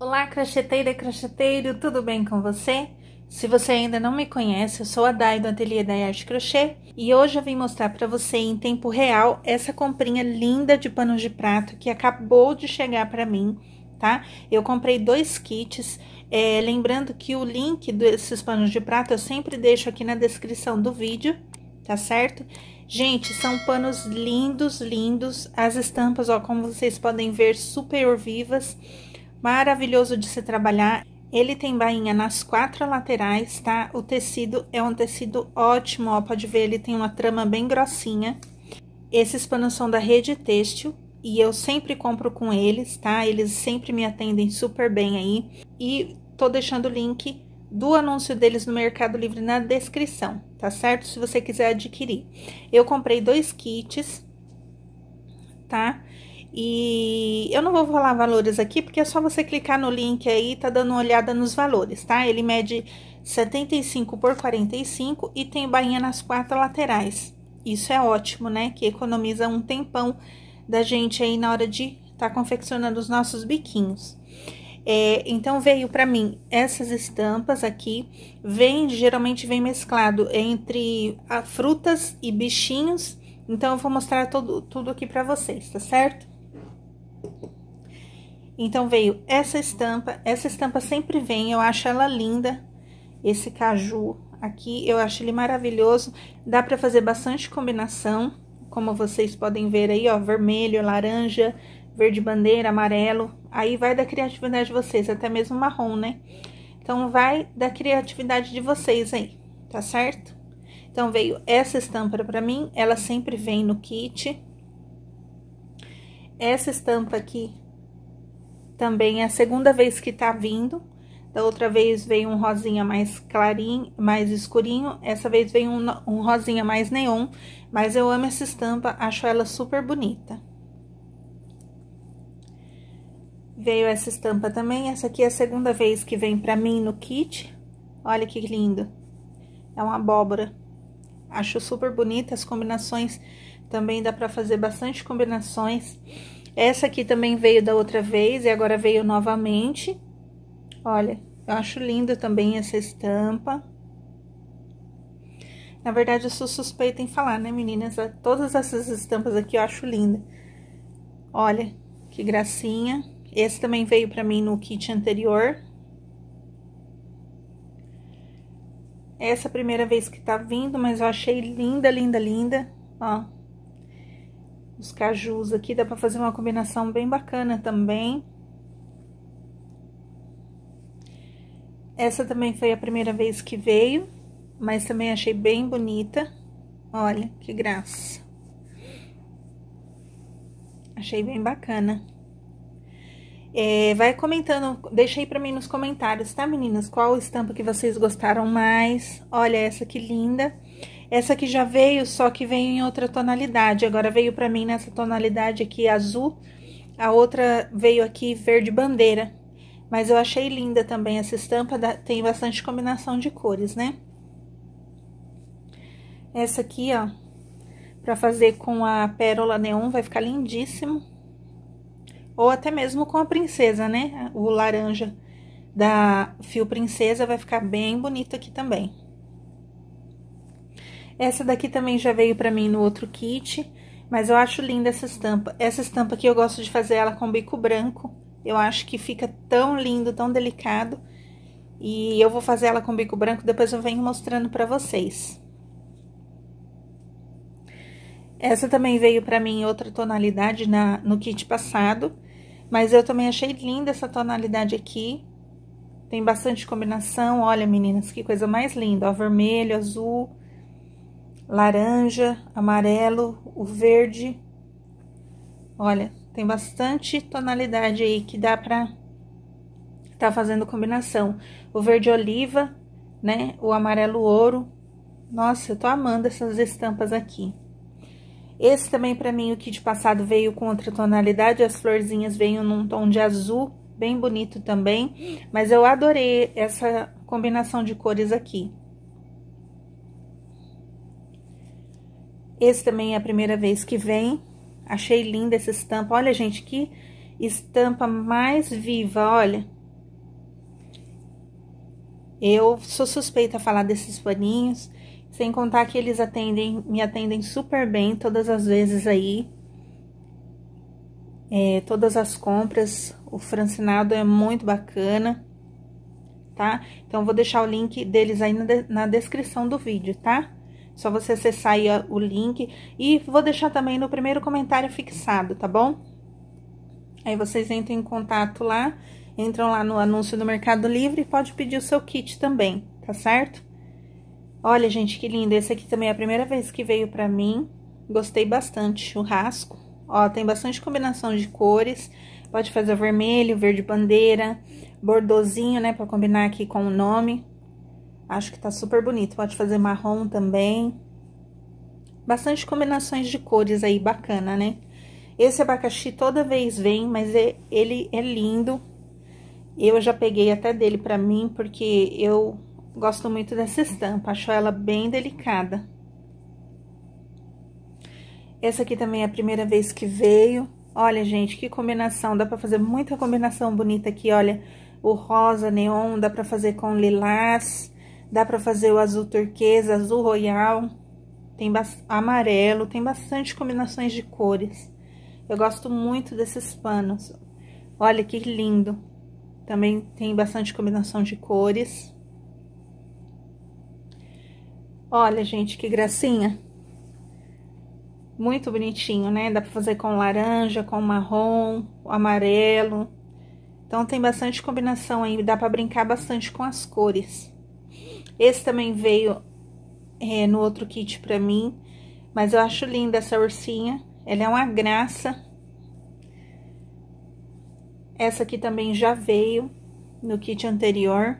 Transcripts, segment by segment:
Olá, crocheteira, crocheteiro, tudo bem com você? Se você ainda não me conhece, eu sou a Dai do Ateliê da Arte Crochê e hoje eu vim mostrar para você em tempo real essa comprinha linda de panos de prato que acabou de chegar para mim, tá? Eu comprei dois kits, é, lembrando que o link desses panos de prato eu sempre deixo aqui na descrição do vídeo, tá certo? Gente, são panos lindos, lindos. As estampas, ó, como vocês podem ver, super vivas. Maravilhoso de se trabalhar. Ele tem bainha nas quatro laterais, tá? O tecido é um tecido ótimo, ó, pode ver, ele tem uma trama bem grossinha. Esses panos são da Rede Têxtil e eu sempre compro com eles, tá? Eles sempre me atendem super bem aí. E tô deixando o link do anúncio deles no Mercado Livre na descrição tá certo? Se você quiser adquirir. Eu comprei dois kits, tá? E eu não vou falar valores aqui, porque é só você clicar no link aí, tá dando uma olhada nos valores, tá? Ele mede 75 por 45 e tem bainha nas quatro laterais. Isso é ótimo, né? Que economiza um tempão da gente aí na hora de tá confeccionando os nossos biquinhos. É, então veio para mim essas estampas aqui, vem geralmente vem mesclado entre a, ah, frutas e bichinhos. Então eu vou mostrar tudo tudo aqui para vocês, tá certo? Então veio essa estampa, essa estampa sempre vem, eu acho ela linda, esse caju aqui, eu acho ele maravilhoso, dá para fazer bastante combinação, como vocês podem ver aí, ó, vermelho, laranja, verde bandeira, amarelo. Aí vai da criatividade de vocês, até mesmo marrom, né? Então vai da criatividade de vocês aí, tá certo? Então veio essa estampa para mim, ela sempre vem no kit. Essa estampa aqui também é a segunda vez que tá vindo. Da outra vez veio um rosinha mais clarinho, mais escurinho. Essa vez veio um, um rosinha mais neon, mas eu amo essa estampa, acho ela super bonita. Veio essa estampa também. Essa aqui é a segunda vez que vem pra mim no kit. Olha que lindo. É uma abóbora. Acho super bonita as combinações. Também dá pra fazer bastante combinações. Essa aqui também veio da outra vez e agora veio novamente. Olha, eu acho linda também essa estampa. Na verdade, eu sou suspeita em falar, né, meninas? Todas essas estampas aqui eu acho linda. Olha, que gracinha. Esse também veio para mim no kit anterior. Essa é a primeira vez que tá vindo, mas eu achei linda, linda, linda, ó. Os cajus aqui, dá pra fazer uma combinação bem bacana também. Essa também foi a primeira vez que veio, mas também achei bem bonita. Olha, que graça. Achei bem bacana. É, vai comentando, deixa aí pra mim nos comentários, tá, meninas? Qual estampa que vocês gostaram mais? Olha essa que linda. Essa aqui já veio, só que veio em outra tonalidade. Agora veio pra mim nessa tonalidade aqui azul. A outra veio aqui verde bandeira. Mas eu achei linda também essa estampa, tem bastante combinação de cores, né? Essa aqui, ó, pra fazer com a pérola neon, vai ficar lindíssimo ou até mesmo com a princesa, né? O laranja da fio princesa vai ficar bem bonito aqui também. Essa daqui também já veio pra mim no outro kit, mas eu acho linda essa estampa. Essa estampa aqui eu gosto de fazer ela com bico branco, eu acho que fica tão lindo, tão delicado. E eu vou fazer ela com bico branco, depois eu venho mostrando pra vocês. Essa também veio pra mim em outra tonalidade na, no kit passado, mas eu também achei linda essa tonalidade aqui. Tem bastante combinação. Olha, meninas, que coisa mais linda. Ó, vermelho, azul, laranja, amarelo, o verde. Olha, tem bastante tonalidade aí que dá pra tá fazendo combinação. O verde oliva, né? O amarelo ouro. Nossa, eu tô amando essas estampas aqui. Esse também, para mim, o kit passado veio com outra tonalidade. As florzinhas veio num tom de azul, bem bonito também. Mas eu adorei essa combinação de cores aqui. Esse também é a primeira vez que vem. Achei linda essa estampa. Olha, gente, que estampa mais viva, olha. Eu sou suspeita a falar desses paninhos. Sem contar que eles atendem, me atendem super bem todas as vezes aí. É, todas as compras, o francinado é muito bacana, tá? Então, vou deixar o link deles aí na, de, na descrição do vídeo, tá? Só você acessar aí o link e vou deixar também no primeiro comentário fixado, tá bom? Aí vocês entram em contato lá, entram lá no anúncio do Mercado Livre e pode pedir o seu kit também, tá certo? Olha, gente, que lindo. Esse aqui também é a primeira vez que veio pra mim. Gostei bastante. Churrasco. Ó, tem bastante combinação de cores. Pode fazer vermelho, verde bandeira, bordozinho, né? Pra combinar aqui com o nome. Acho que tá super bonito. Pode fazer marrom também. Bastante combinações de cores aí, bacana, né? Esse abacaxi toda vez vem, mas é, ele é lindo. Eu já peguei até dele pra mim, porque eu Gosto muito dessa estampa, acho ela bem delicada. Essa aqui também é a primeira vez que veio. Olha, gente, que combinação, dá pra fazer muita combinação bonita aqui, olha. O rosa neon, dá pra fazer com lilás, dá pra fazer o azul turquesa, azul royal, tem amarelo, tem bastante combinações de cores. Eu gosto muito desses panos. Olha que lindo. Também tem bastante combinação de cores. Olha, gente, que gracinha. Muito bonitinho, né? Dá pra fazer com laranja, com marrom, amarelo. Então, tem bastante combinação aí. Dá pra brincar bastante com as cores. Esse também veio é, no outro kit pra mim. Mas eu acho linda essa ursinha. Ela é uma graça. Essa aqui também já veio no kit anterior.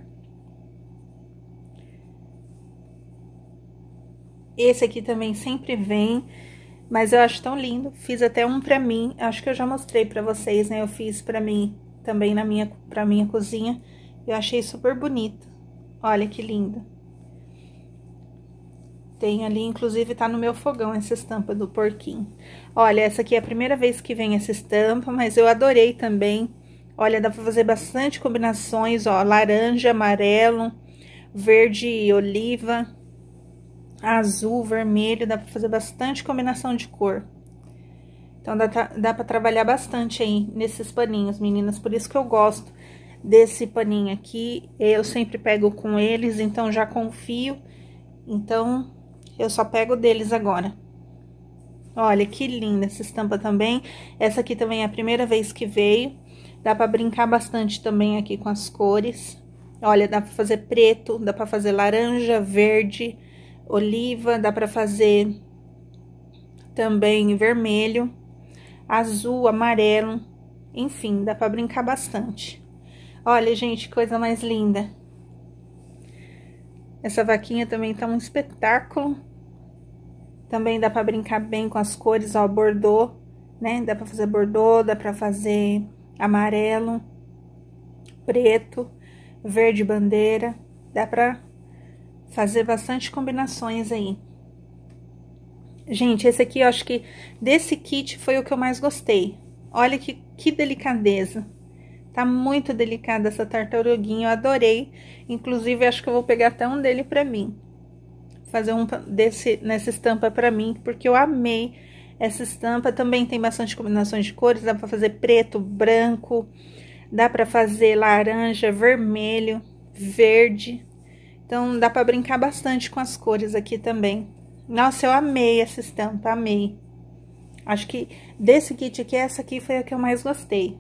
Esse aqui também sempre vem, mas eu acho tão lindo. Fiz até um pra mim, acho que eu já mostrei pra vocês, né? Eu fiz pra mim também na minha, pra minha cozinha. Eu achei super bonito. Olha que lindo. Tem ali, inclusive, tá no meu fogão essa estampa do porquinho. Olha, essa aqui é a primeira vez que vem essa estampa, mas eu adorei também. Olha, dá pra fazer bastante combinações, ó, laranja, amarelo, verde e oliva azul, vermelho, dá para fazer bastante combinação de cor. Então, dá, dá para trabalhar bastante aí nesses paninhos, meninas. Por isso que eu gosto desse paninho aqui. Eu sempre pego com eles, então já confio. Então, eu só pego deles agora. Olha, que linda essa estampa também. Essa aqui também é a primeira vez que veio. Dá para brincar bastante também aqui com as cores. Olha, dá para fazer preto, dá para fazer laranja, verde oliva, dá para fazer também vermelho, azul, amarelo, enfim, dá para brincar bastante. Olha, gente, coisa mais linda. Essa vaquinha também tá um espetáculo. Também dá para brincar bem com as cores, ó, bordô, né? Dá para fazer bordô, dá para fazer amarelo, preto, verde bandeira. Dá para fazer bastante combinações aí. Gente, esse aqui eu acho que desse kit foi o que eu mais gostei. Olha que, que delicadeza. Tá muito delicada essa tartaruguinha, eu adorei. Inclusive, acho que eu vou pegar até um dele pra mim. Fazer um desse, nessa estampa pra mim, porque eu amei essa estampa. Também tem bastante combinações de cores, dá pra fazer preto, branco, dá pra fazer laranja, vermelho, verde. Então dá para brincar bastante com as cores aqui também. Nossa, eu amei essa estampa, amei. Acho que desse kit aqui, essa aqui foi a que eu mais gostei.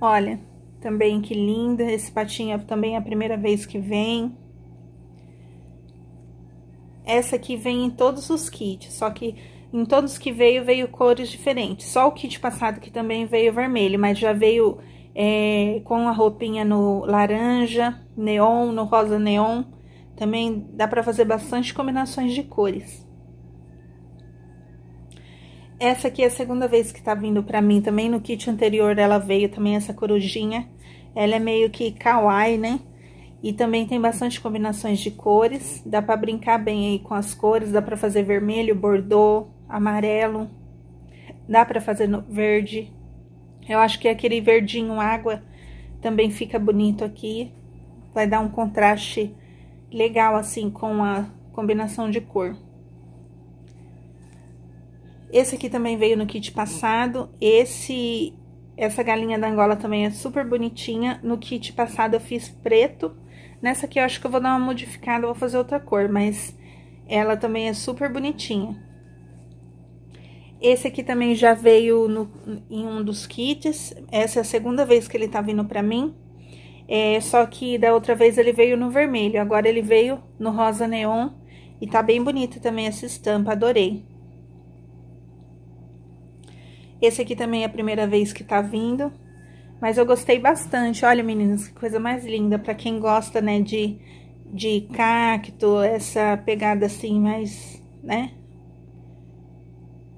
Olha, também que linda, esse patinho é também é a primeira vez que vem. Essa aqui vem em todos os kits, só que em todos que veio, veio cores diferentes. Só o kit passado que também veio vermelho, mas já veio é, com a roupinha no laranja, neon, no rosa neon. Também dá para fazer bastante combinações de cores. Essa aqui é a segunda vez que tá vindo pra mim também. No kit anterior ela veio também essa corujinha. Ela é meio que kawaii, né? E também tem bastante combinações de cores. Dá pra brincar bem aí com as cores. Dá pra fazer vermelho, bordô, amarelo. Dá pra fazer verde. Eu acho que aquele verdinho água também fica bonito aqui. Vai dar um contraste legal, assim, com a combinação de cor. Esse aqui também veio no kit passado. Esse, essa galinha da Angola também é super bonitinha. No kit passado eu fiz preto. Nessa aqui eu acho que eu vou dar uma modificada, vou fazer outra cor, mas ela também é super bonitinha. Esse aqui também já veio no, em um dos kits. Essa é a segunda vez que ele tá vindo pra mim. É, só que da outra vez ele veio no vermelho, agora ele veio no rosa neon. E tá bem bonita também essa estampa, adorei. Esse aqui também é a primeira vez que tá vindo. Mas eu gostei bastante. Olha, meninas, que coisa mais linda. Pra quem gosta, né, de, de cacto, essa pegada assim, mais, né,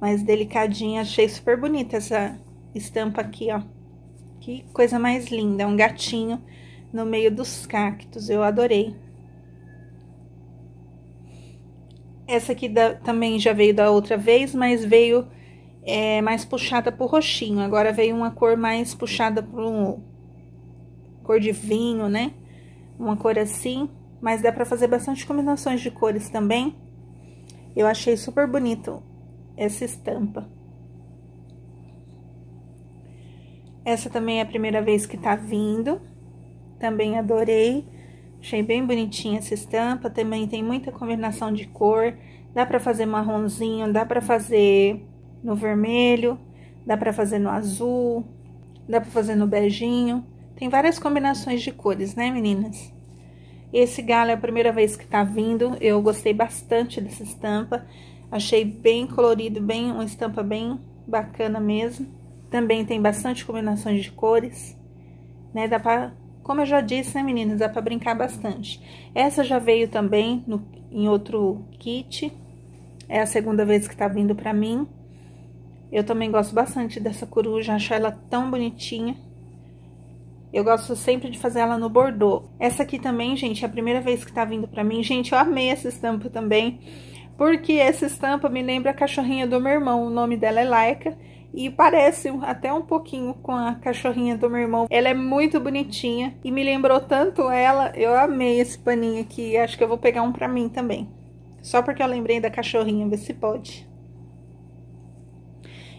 mais delicadinha. Achei super bonita essa estampa aqui, ó. Que coisa mais linda, um gatinho no meio dos cactos, eu adorei. Essa aqui da, também já veio da outra vez, mas veio é, mais puxada pro roxinho. Agora veio uma cor mais puxada pro cor de vinho, né? Uma cor assim, mas dá pra fazer bastante combinações de cores também. Eu achei super bonito essa estampa. Essa também é a primeira vez que tá vindo. Também adorei. Achei bem bonitinha essa estampa. Também tem muita combinação de cor. Dá pra fazer marronzinho, dá pra fazer no vermelho, dá pra fazer no azul, dá pra fazer no beijinho. Tem várias combinações de cores, né, meninas? Esse galo é a primeira vez que tá vindo. Eu gostei bastante dessa estampa. Achei bem colorido, bem uma estampa bem bacana mesmo. Também tem bastante combinações de cores, né? Dá para, como eu já disse, né, meninas, dá para brincar bastante. Essa já veio também no, em outro kit. É a segunda vez que tá vindo para mim. Eu também gosto bastante dessa coruja, acho ela tão bonitinha. Eu gosto sempre de fazer ela no bordô. Essa aqui também, gente, é a primeira vez que tá vindo pra mim. Gente, eu amei essa estampa também porque essa estampa me lembra a cachorrinha do meu irmão, o nome dela é Laika, e parece até um pouquinho com a cachorrinha do meu irmão. Ela é muito bonitinha e me lembrou tanto ela, eu amei esse paninho aqui, acho que eu vou pegar um pra mim também. Só porque eu lembrei da cachorrinha, ver se pode.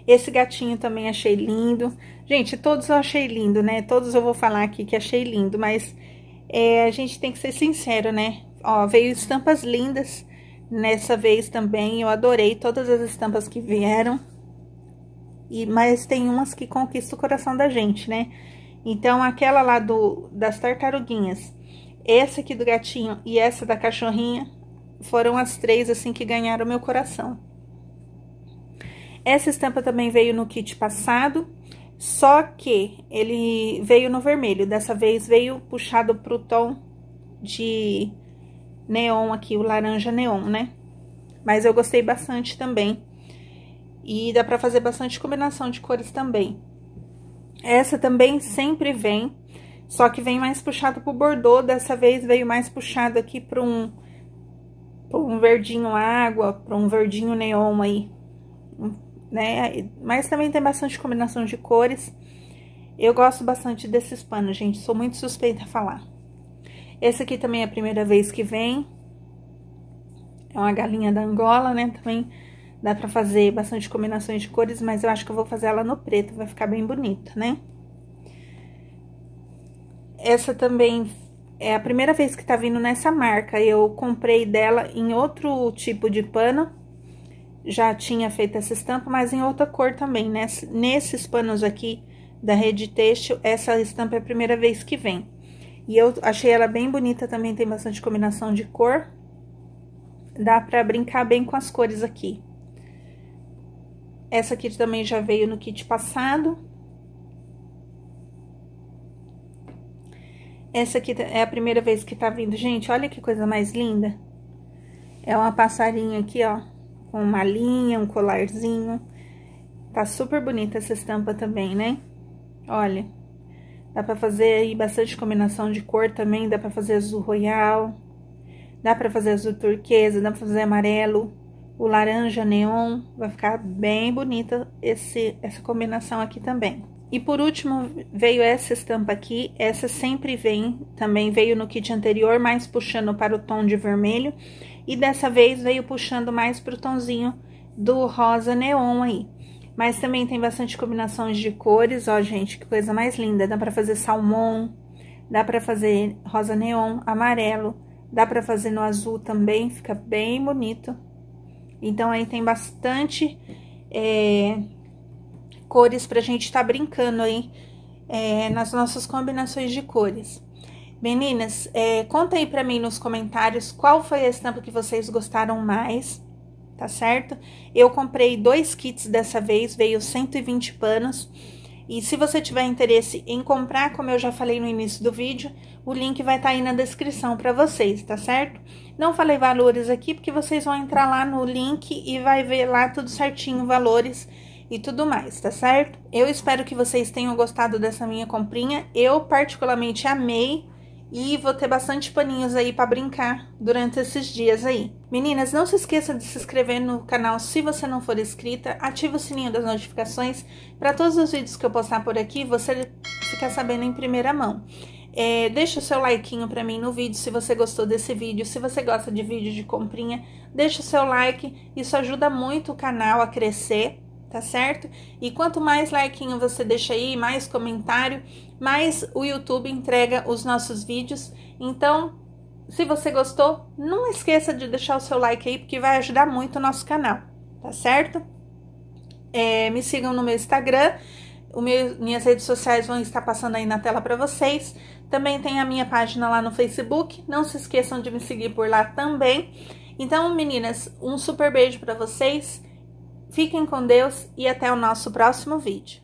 Esse gatinho também achei lindo. Gente, todos eu achei lindo, né? Todos eu vou falar aqui que achei lindo, mas é, a gente tem que ser sincero, né? Ó, veio estampas lindas Nessa vez também eu adorei todas as estampas que vieram. E, mas tem umas que conquistam o coração da gente, né? Então, aquela lá do, das tartaruguinhas, essa aqui do gatinho e essa da cachorrinha foram as três, assim, que ganharam meu coração. Essa estampa também veio no kit passado, só que ele veio no vermelho. Dessa vez veio puxado pro tom de neon aqui, o laranja neon, né? Mas eu gostei bastante também. E dá pra fazer bastante combinação de cores também. Essa também sempre vem, só que vem mais puxado pro bordô. Dessa vez veio mais puxado aqui pra um, pra um verdinho água, pra um verdinho neon aí. Né? Mas também tem bastante combinação de cores. Eu gosto bastante desses panos, gente. Sou muito suspeita a falar. Esse aqui também é a primeira vez que vem. É uma galinha da Angola, né? Também dá pra fazer bastante combinações de cores, mas eu acho que eu vou fazer ela no preto, vai ficar bem bonita, né? Essa também é a primeira vez que tá vindo nessa marca. Eu comprei dela em outro tipo de pano. Já tinha feito essa estampa, mas em outra cor também, né? Nesses panos aqui da Rede Têxtil, essa estampa é a primeira vez que vem. E eu achei ela bem bonita também, tem bastante combinação de cor. Dá pra brincar bem com as cores aqui. Essa aqui também já veio no kit passado. Essa aqui é a primeira vez que tá vindo. Gente, olha que coisa mais linda. É uma passarinha aqui, ó. Com uma linha, um colarzinho. Tá super bonita essa estampa também, né? Olha. Dá para fazer aí bastante combinação de cor também, dá para fazer azul royal, dá para fazer azul turquesa, dá para fazer amarelo, o laranja neon, vai ficar bem bonita esse, essa combinação aqui também. E por último, veio essa estampa aqui, essa sempre vem, também veio no kit anterior, mais puxando para o tom de vermelho, e dessa vez veio puxando mais para o tonzinho do rosa neon aí. Mas também tem bastante combinações de cores, ó, gente, que coisa mais linda. Dá pra fazer salmão, dá pra fazer rosa neon, amarelo, dá pra fazer no azul também, fica bem bonito. Então, aí tem bastante é, cores pra gente estar tá brincando aí é, nas nossas combinações de cores. Meninas, é, conta aí pra mim nos comentários qual foi a estampa que vocês gostaram mais tá certo? Eu comprei dois kits dessa vez, veio 120 panos. E se você tiver interesse em comprar, como eu já falei no início do vídeo, o link vai estar tá aí na descrição para vocês, tá certo? Não falei valores aqui, porque vocês vão entrar lá no link e vai ver lá tudo certinho, valores e tudo mais, tá certo? Eu espero que vocês tenham gostado dessa minha comprinha. Eu particularmente amei e vou ter bastante paninhos aí para brincar durante esses dias aí. Meninas, não se esqueça de se inscrever no canal se você não for inscrita, ativa o sininho das notificações para todos os vídeos que eu postar por aqui você ficar sabendo em primeira mão. É, deixa o seu like para mim no vídeo se você gostou desse vídeo, se você gosta de vídeo de comprinha, deixa o seu like, isso ajuda muito o canal a crescer, tá certo? E quanto mais like você deixa aí, mais comentário, mas o YouTube entrega os nossos vídeos. Então, se você gostou, não esqueça de deixar o seu like aí, porque vai ajudar muito o nosso canal, tá certo? É, me sigam no meu Instagram, meu, minhas redes sociais vão estar passando aí na tela para vocês. Também tem a minha página lá no Facebook, não se esqueçam de me seguir por lá também. Então, meninas, um super beijo para vocês. Fiquem com Deus e até o nosso próximo vídeo.